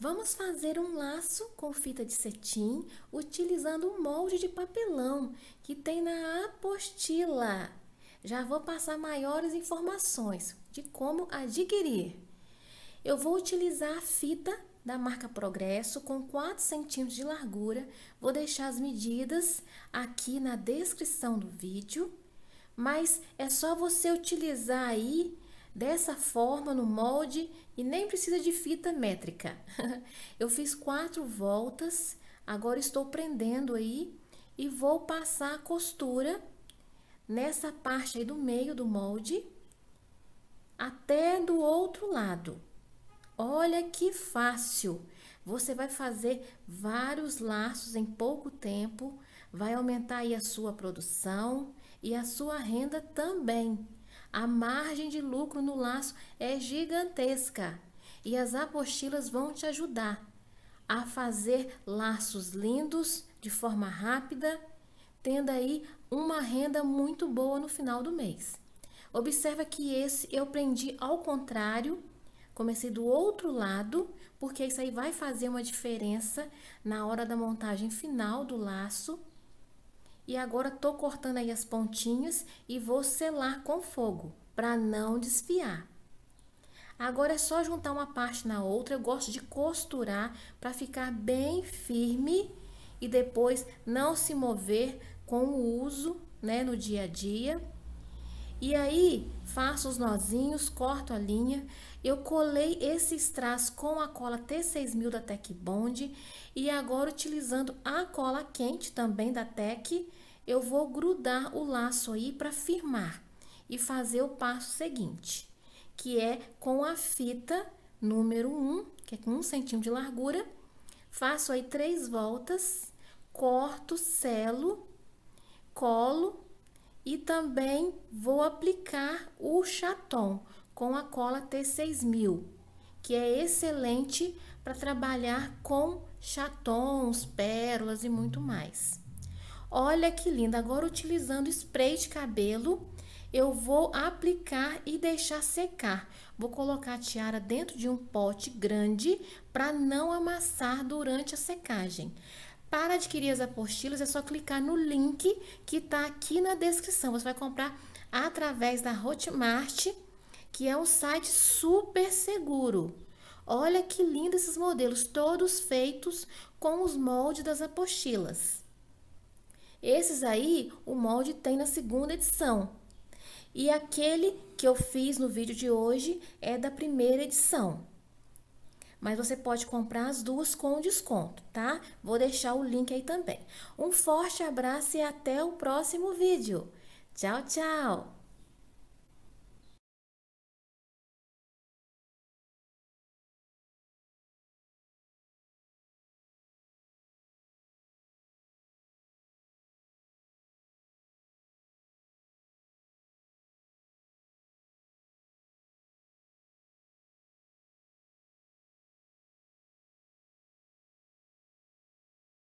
Vamos fazer um laço com fita de cetim utilizando um molde de papelão que tem na apostila. Já vou passar maiores informações de como adquirir. Eu vou utilizar a fita da marca Progresso com 4 centímetros de largura. Vou deixar as medidas aqui na descrição do vídeo, mas é só você utilizar aí dessa forma no molde e nem precisa de fita métrica. Eu fiz quatro voltas, agora estou prendendo aí e vou passar a costura nessa parte aí do meio do molde até do outro lado. Olha que fácil! Você vai fazer vários laços em pouco tempo, vai aumentar aí a sua produção e a sua renda também. A margem de lucro no laço é gigantesca e as apostilas vão te ajudar a fazer laços lindos de forma rápida, tendo aí uma renda muito boa no final do mês. Observa que esse eu prendi ao contrário, comecei do outro lado, porque isso aí vai fazer uma diferença na hora da montagem final do laço e agora tô cortando aí as pontinhas e vou selar com fogo, para não desfiar. Agora é só juntar uma parte na outra, eu gosto de costurar para ficar bem firme e depois não se mover com o uso, né, no dia a dia. E aí, faço os nozinhos, corto a linha, eu colei esses traços com a cola T6000 da Tec Bond e agora utilizando a cola quente também da Tec, eu vou grudar o laço aí para firmar e fazer o passo seguinte, que é com a fita número 1, que é com 1 centímetro de largura, faço aí três voltas, corto, selo, colo e também vou aplicar o chaton com a cola T6000, que é excelente para trabalhar com chatons, pérolas e muito mais. Olha que linda! Agora utilizando spray de cabelo, eu vou aplicar e deixar secar. Vou colocar a tiara dentro de um pote grande para não amassar durante a secagem. Para adquirir as apostilas é só clicar no link que está aqui na descrição. Você vai comprar através da Hotmart, que é um site super seguro. Olha que lindo esses modelos, todos feitos com os moldes das apostilas. Esses aí, o molde tem na segunda edição. E aquele que eu fiz no vídeo de hoje é da primeira edição mas você pode comprar as duas com desconto, tá? Vou deixar o link aí também. Um forte abraço e até o próximo vídeo. Tchau, tchau!